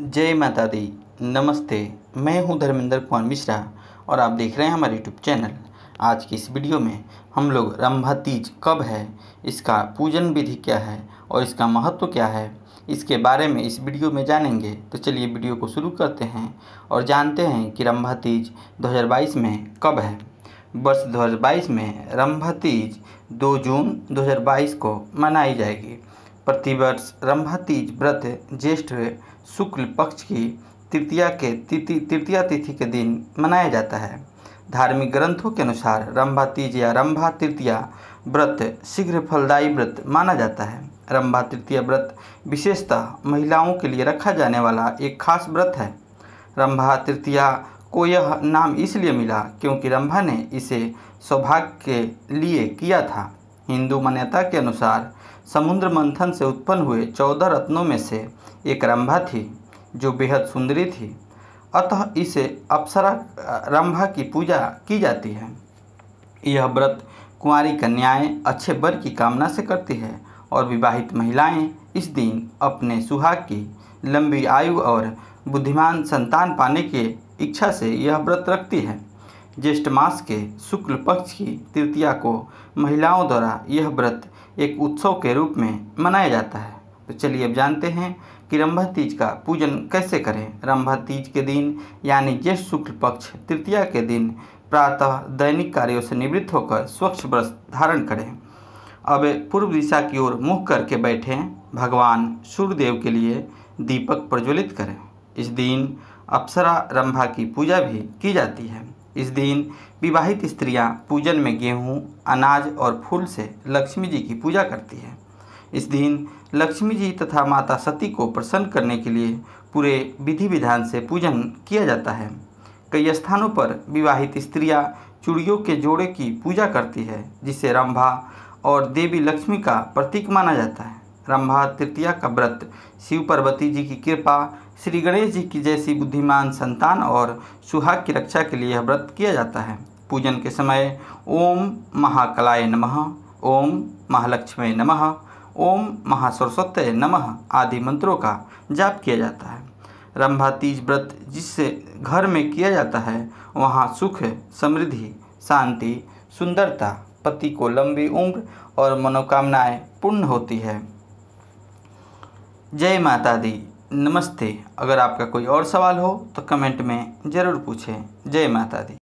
जय माता दी नमस्ते मैं हूं धर्मेंद्र कुमार मिश्रा और आप देख रहे हैं हमारे यूट्यूब चैनल आज की इस वीडियो में हम लोग रंभा तीज कब है इसका पूजन विधि क्या है और इसका महत्व क्या है इसके बारे में इस वीडियो में जानेंगे तो चलिए वीडियो को शुरू करते हैं और जानते हैं कि रंभा तीज दो में कब है वर्ष दो में रंभा तीज दो जून दो को मनाई जाएगी प्रतिवर्ष रंभातीज व्रत ज्येष्ठ शुक्ल पक्ष की तृतीया के तिथि तृतीया तिथि के दिन मनाया जाता है धार्मिक ग्रंथों के अनुसार रंभा तीज या रंभा तृतीया व्रत शीघ्र फलदायी व्रत माना जाता है रंभा तृतीया व्रत विशेषतः महिलाओं के लिए रखा जाने वाला एक खास व्रत है रंभा तृतीया को यह नाम इसलिए मिला क्योंकि रंभा ने इसे सौभाग्य के लिए किया था हिंदू मान्यता के अनुसार समुद्र मंथन से उत्पन्न हुए चौदह रत्नों में से एक रंभा थी जो बेहद सुंदरी थी अतः इसे अप्सरा रंभा की पूजा की जाती है यह व्रत कुंवारी कन्याएं अच्छे वर की कामना से करती है और विवाहित महिलाएं इस दिन अपने सुहाग की लंबी आयु और बुद्धिमान संतान पाने के इच्छा से यह व्रत रखती है ज्येष्ठ मास के शुक्ल पक्ष की तृतीया को महिलाओं द्वारा यह व्रत एक उत्सव के रूप में मनाया जाता है तो चलिए अब जानते हैं कि रंभा तीज का पूजन कैसे करें रंभा तीज के दिन यानी ज्येष्ठ शुक्ल पक्ष तृतीया के दिन प्रातः दैनिक कार्यों से निवृत्त होकर स्वच्छ व्रत धारण करें अब पूर्व दिशा की ओर मुँह करके बैठें भगवान सूर्यदेव के लिए दीपक प्रज्वलित करें इस दिन अप्सरा रंभा की पूजा भी की जाती है इस दिन विवाहित स्त्रियां पूजन में गेहूं, अनाज और फूल से लक्ष्मी जी की पूजा करती हैं इस दिन लक्ष्मी जी तथा माता सती को प्रसन्न करने के लिए पूरे विधि विधान से पूजन किया जाता है कई स्थानों पर विवाहित स्त्रियां चूड़ियों के जोड़े की पूजा करती है जिसे रंभा और देवी लक्ष्मी का प्रतीक माना जाता है रंभा तृतीया का व्रत शिव पार्वती जी की कृपा श्री गणेश जी की जैसी बुद्धिमान संतान और सुहाग की रक्षा के लिए यह व्रत किया जाता है पूजन के समय ओम महाकलाय नमः ओम महालक्ष्मी नमः ओम महासरस्वत्य नमः आदि मंत्रों का जाप किया जाता है रंभा तीज व्रत जिससे घर में किया जाता है वहाँ सुख समृद्धि शांति सुंदरता पति को लंबी उम्र और मनोकामनाएं पूर्ण होती है जय माता दी नमस्ते अगर आपका कोई और सवाल हो तो कमेंट में ज़रूर पूछें जय माता दी